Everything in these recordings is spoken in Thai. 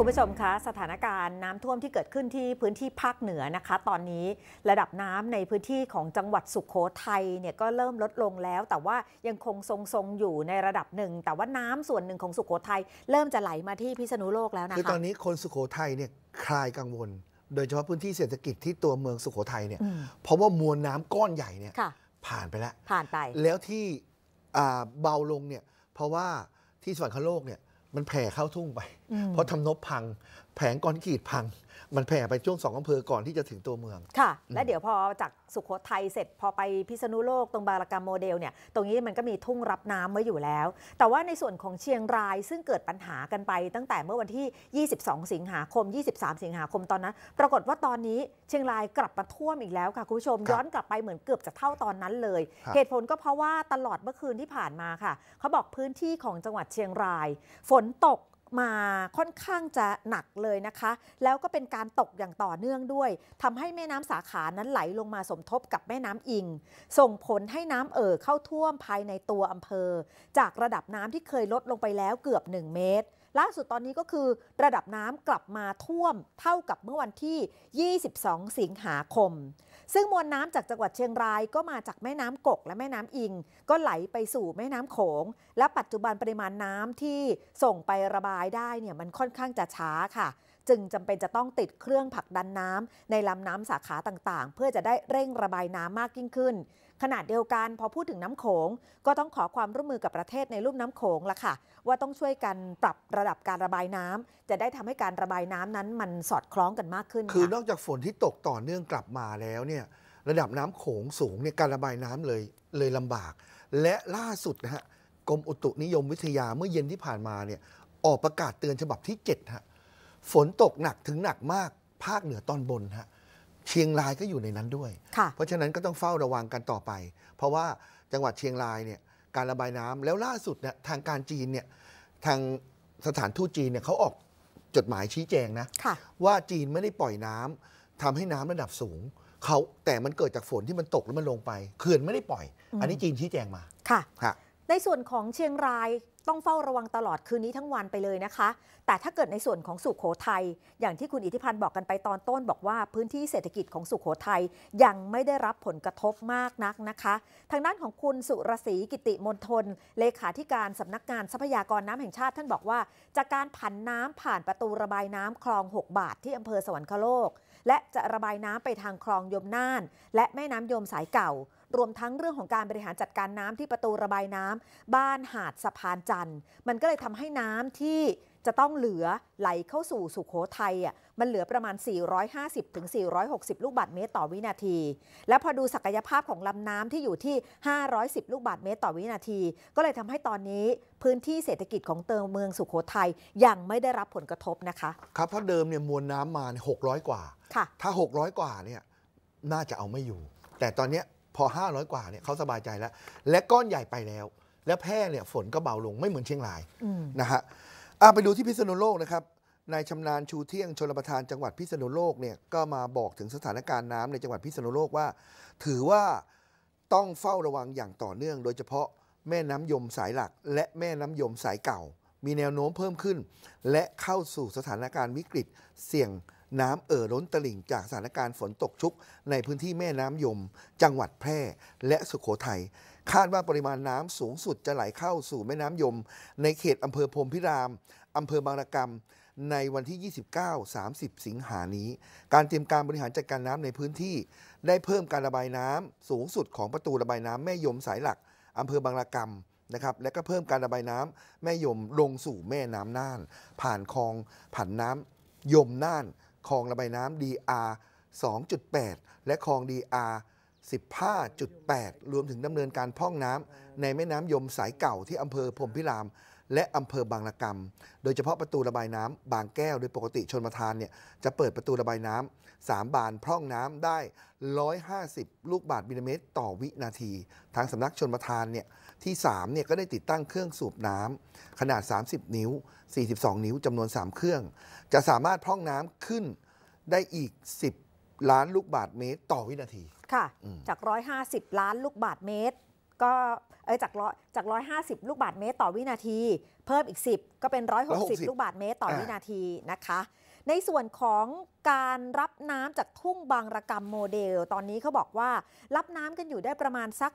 คุณผู้ชมคะ สถานการณ์น้ำท่วมที่เกิดขึ้นที่พื้นที่ภาคเหนือนะคะตอนนี้ระดับน้ำในพื้นที่ของจังหวัดสุขโขทัยเนี่ยก็เริ่มลดลงแล้วแต่ว่ายังคงทรงงอยู่ในระดับหนึ่งแต่ว่าน้ำส่วนหนึ่งของสุขโขทัยเริ่มจะไหลมาที่พิษณุโลกแล้วนะคะ คือตอนนี้คนสุขโขทัยเนี่ยคลายกังวล โดยเฉพาะพื้นที่เศรษฐกิจที่ตัวเมืองสุขโขทัยเนี่ยเพราะว่ามวลน้ำก้อนใหญ่เนี่ยผ่านไปแล้วผ่านไปแล้วที่เบาลงเนี่ยเพราะว่าที่สวรรคโลกเนี่ยมันแผ่เข้าทุ่งไป เพราะทำนบพังแผงกอนกีดพัง มันแผ่ไปช่วงสองอำเภอก่อนที่จะถึงตัวเมืองค่ะ และเดี๋ยวพอจากสุขโขทัยเสร็จพอไปพิษณุโลกตรงบารากรรมโมเดลเนี่ยตรงนี้มันก็มีทุ่งรับน้ำไว้อยู่แล้ว แต่ว่าในส่วนของเชียงรายซึ่งเกิดปัญหากันไป ตั้งแต่เมื่อวันที่ 22 สิงหาคม 23 สิงหาคมตอนนั้น ปรากฏว่าตอนนี้เชียงรายกลับมาท่วมอีกแล้วค่ะคุณผู้ชมย้อนกลับไปเหมือนเกือบจะเท่าตอนนั้นเลยเหตุผลก็เพราะว่าตลอดเมื่อคืนที่ผ่านมาค่ะเขาบอกพื้นที่ของจังหวัดเชียงราย ฝนตกมาค่อนข้างจะหนักเลยนะคะ แล้วก็เป็นการตกอย่างต่อเนื่องด้วย ทำให้แม่น้ำสาขานั้นไหลลงมาสมทบกับแม่น้ำอิง ส่งผลให้น้ำเอ่อเข้าท่วมภายในตัวอำเภอ จากระดับน้ำที่เคยลดลงไปแล้วเกือบ 1 เมตรล่าสุดตอนนี้ก็คือระดับน้ำกลับมาท่วมเท่ากับเมื่อวันที่ 22 สิงหาคม ซึ่งมวลน้ำจากจังหวัดเชียงรายก็มาจากแม่น้ำกกและแม่น้ำอิง ก็ไหลไปสู่แม่น้ำโขง และปัจจุบันปริมาณน้ำที่ส่งไประบายได้เนี่ยมันค่อนข้างจะช้าค่ะ จึงจำเป็นจะต้องติดเครื่องผลักดันน้ำในลำน้ำสาขาต่างๆ เพื่อจะได้เร่งระบายน้ำมากยิ่งขึ้นขนาดเดียวกันพอพูดถึงน้ำโขงก็ต้องขอความร่วมมือกับประเทศในรูปน้ำโขงละค่ะว่าต้องช่วยกันปรับระดับการระบายน้ำ จะได้ทำให้การระบายน้ำนั้นมันสอดคล้องกันมากขึ้น คือนอกจากฝนที่ตกต่อเนื่องกลับมาแล้วเนี่ยระดับน้ำโขงสูงเนี่ยการระบายน้ำเลยเลยลำบาก และล่าสุดนะฮะกรมอุตุนิยมวิทยาเมื่อเย็นที่ผ่านมาเนี่ย ออกประกาศเตือนฉบับที่7ฮะฝนตกหนักถึงหนักมากภาคเหนือตอนบนฮะเชียงรายก็อยู่ในนั้นด้วย เพราะฉะนั้นก็ต้องเฝ้าระวังกันต่อไป เพราะว่าจังหวัดเชียงรายเนี่ย การระบายน้ำแล้วล่าสุดเนี่ยทางการจีนเนี่ยทางสถานทูตจีนเนี่ยเขาออกจดหมายชี้แจงนะะว่าจีนไม่ได้ปล่อยน้ำ ทำให้น้ำระดับสูงเขาแต่มันเกิดจากฝนที่มันตกแล้วมันลงไปเขื่อนไม่ได้ปล่อย อันนี้จีนชี้แจงมาค่ะในส่วนของเชียงรายต้องเฝ้าระวังตลอดคืนนี้ทั้งวันไปเลยนะคะ แต่ถ้าเกิดในส่วนของสุขโขทัยอย่างที่คุณอิทธิพันธ์บอกกันไปตอนต้นบอกว่า พื้นที่เศรษฐกิจของสุขโขทัยยังไม่ได้รับผลกระทบมากนักนะคะ ทางด้านของคุณสุรศรีกิติมนทนเลขาธิการสำนักงานทรัพยากรน้ำแห่งชาติท่านบอกว่าจากการผันน้ำผ่านประตูระบายน้ำคลอง 6 บาท ที่อำเภอสวรรคโลก และจะระบายน้ำไปทางคลองยมน่านและแม่น้ำยมสายเก่ารวมทั้งเรื่องของการบริหารจัดการน้ำที่ประตูระบายน้ำ บ้านหาดสะพานจันทร์ มันก็เลยทำให้น้ำที่จะต้องเหลือไหลเข้าสู่สุขโขทัยอ่ะมันเหลือประมาณ 450ถึง460 ลูกบาทเมตรต่อวินาที และพอดูศักยภาพของลำน้ำที่อยู่ที่ 510 ลูกบาทเมตรต่อวินาที ก็เลยทำให้ตอนนี้พื้นที่เศรษฐกิจของเติมเมืองสุขโขทัยยังไม่ได้รับผลกระทบนะคะครับเพราะเดิมเนี่ยมวลน้ำมา 600 กว่าถ้า 600 กว่าเนี่ยน่าจะเอาไม่อยู่ แต่ตอนนี้พอ 500 กว่าเนี่ยเขาสบายใจแล้ว และก้อนใหญ่ไปแล้วและแพร่เนี่ยฝนก็เบาลงไม่เหมือนเชียงรายนะฮะไปดูที่พิษณุโลกนะครับนายชำนาญชูเที่ยงชนประทานจังหวัดพิษณุโลกเนี่ยก็มาบอกถึงสถานการณ์น้ำในจังหวัดพิษณุโลกว่า ถือว่าต้องเฝ้าระวังอย่างต่อเนื่อง โดยเฉพาะแม่น้ำยมสายหลัก และแม่น้ำยมสายเก่า มีแนวโน้มเพิ่มขึ้น และเข้าสู่สถานการณ์วิกฤตเสี่ยงน้ำเอ่อล้นตลิ่งจากสถานการณ์ฝนตกชุกในพื้นที่แม่น้ำยมจังหวัดแพร่และสุขโขทัย คาดว่าปริมาณน้ำสูงสุดจะไหลเข้าสู่แม่น้ำยมในเขตอำเภอพรมพิรามอำเภอบางระกำในวันที่ 29-30 สิงหานี้ การเตรียมการบริหารจัดการน้ำในพื้นที่ ได้เพิ่มการระบายน้ำสูงสุดของประตูระบายน้ำแม่ยมสายหลักอำเภอบางระกำนะครับ และก็เพิ่มการระบายน้ำแม่ยมลงสู่แม่น้ำน่าน ผ่านคลองผ่านน้ำยมน่านคลองระบายน้ำ DR 2.8 และคลอง DR 15.8 รวมถึงดำเนินการพ่องน้ำในแม่น้ำยมสายเก่าที่อำเภอพรมพิราม และอำเภอบางละกรรม โดยเฉพาะประตูระบายน้ำบางแก้ว โดยปกติชนประทานเนี่ยจะเปิดประตูระบายน้ำสามบานพร่องน้ำได้ 150 ลูกบาทมิลลิเมตรต่อวินาที ทางสำนักชนประทานเนี่ยที่3เนี่ยก็ได้ติดตั้งเครื่องสูบน้ำ ขนาด 30 นิ้ว 42 นิ้วจำนวน 3 เครื่อง จะสามารถพร่องน้ำขึ้นได้อีก 10 ล้านลูกบาทเมตรต่อวินาที ค่ะ จาก 150 ล้านลูกบาทเมตร ก็เออจากร้อยจาก 150 ลูกบาทเมตรต่อวินาที เพิ่มอีก 10 ก็เป็น 160 ลูกบาทเมตรต่อวินาทีนะคะ ในส่วนของการรับน้ำจากทุ่งบางระกรรมโมเดล ตอนนี้เขาบอกว่า รับน้ำกันอยู่ได้ประมาณสัก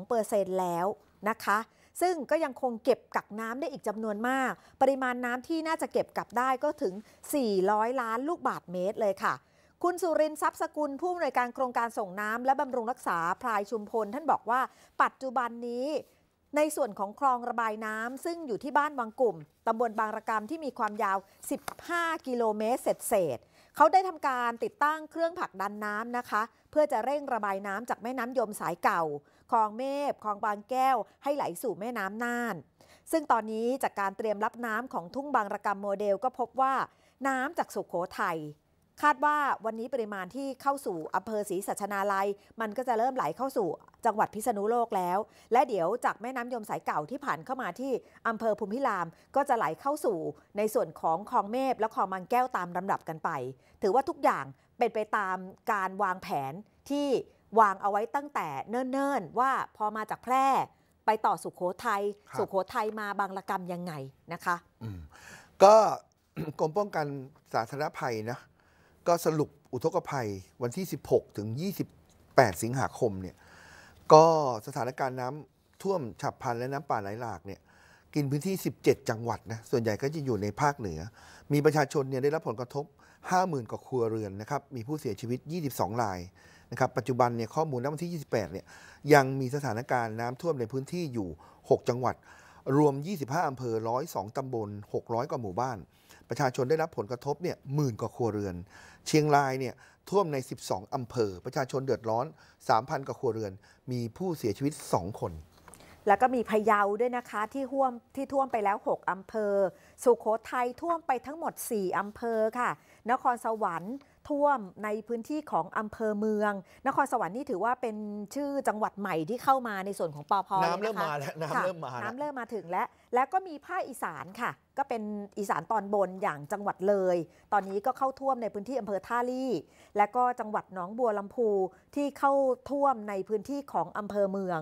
12%แล้วนะคะ ซึ่งก็ยังคงเก็บกักน้ำได้อีกจำนวนมาก ปริมาณน้ำที่น่าจะเก็บกักได้ก็ถึง 400 ล้านลูกบาทเมตรเลยค่ะ คุณสุรินทรัพย์สกุล ผู้อำนวยการโครงการส่งน้ำและบำรุงรักษาพลายชุมพล ท่านบอกว่าปัจจุบันนี้ในส่วนของคลองระบายน้ำซึ่งอยู่ที่บ้านวังกลุ่ม ตำบลบางระกรรมที่มีความยาว 15 กิโลเมตรเศษเศษ เขาได้ทำการติดตั้งเครื่องผลักดันน้ำนะคะ เพื่อจะเร่งระบายน้ำจากแม่น้ำยมสายเก่าคลองเมพคลองบางแก้ว ให้ไหลสู่แม่น้ำน่าน ซึ่งตอนนี้จากการเตรียมรับน้ำของทุ่งบางระกรรมโมเดลก็พบว่า น้ำจากสุขโขทัยคาดว่าวันนี้ปริมาณที่เข้าสู่อำเภอศรีสัชนาลัย มันก็จะเริ่มไหลเข้าสู่จังหวัดพิษณุโลกแล้ว และเดี๋ยวจากแม่น้ำยมสายเก่าที่ผ่านเข้ามาที่อำเภอภูมิลามก็จะไหลเข้าสู่ในส่วนของคลองเมพและคลองบางแก้วตามลำดับกันไป ถือว่าทุกอย่างเป็นไปตามการวางแผนที่วางเอาไว้ตั้งแต่เนิ่นๆ ว่าพอมาจากแพร่ไปต่อสุขโขทยัยสุขโขทัยมาบางระกรรมยังไงนะคะก็กรมป้องกันสาธารณภัยนะก็สรุปอุทกภัยวันที่ 16 ถึง 28 สิงหาคมเนี่ยก็สถานการณ์น้ำท่วมฉับพลันและน้ำป่าไหลหลากเนี่ยกินพื้นที่ 17 จังหวัดนะส่วนใหญ่ก็จะอยู่ในภาคเหนือ มีประชาชนเนี่ยได้รับผลกระทบ50,000กว่าครัวเรือนนะครับ มีผู้เสียชีวิต 22รายนะครับปัจจุบันเนี่ยข้อมูลณวันที่ 28 เนี่ยยังมีสถานการณ์น้ำท่วมในพื้นที่อยู่ 6 จังหวัด รวม 25 อำเภอ 102ตำบล 600 กว่าหมู่บ้าน ประชาชนได้รับผลกระทบเนี่ย หมื่นกว่าครัวเรือน เชียงรายเนี่ยท่วมใน 12 อำเภอ ประชาชนเดือดร้อน 3,000 กว่าครัวเรือน มีผู้เสียชีวิต 2 คน แล้วก็มีพะเยาด้วยนะคะที่ท่วมที่ท่วมไปแล้ว 6 อำเภอสุขโขทัยท่วมไปทั้งหมด 4อำเภอค่ะ นครสวรรค์ท่วมในพื้นที่ของอำเภอเมือง นครสวรรค์นี่ถือว่าเป็นชื่อจังหวัดใหม่ที่เข้ามาในส่วนของปอพน้ำเริ่มมาแล้วน้ำเริ่มมาน้ำเริ่มมาถึงแล้วแล้วก็มีภาคอีสานค่ะ ก็เป็นอีสานตอนบนอย่างจังหวัดเลย ตอนนี้ก็เข้าท่วมในพื้นที่อำเภอท่าลี่และก็จังหวัดหนองบัวลำพูที่เข้าท่วมในพื้นที่ของอำเภอเมือง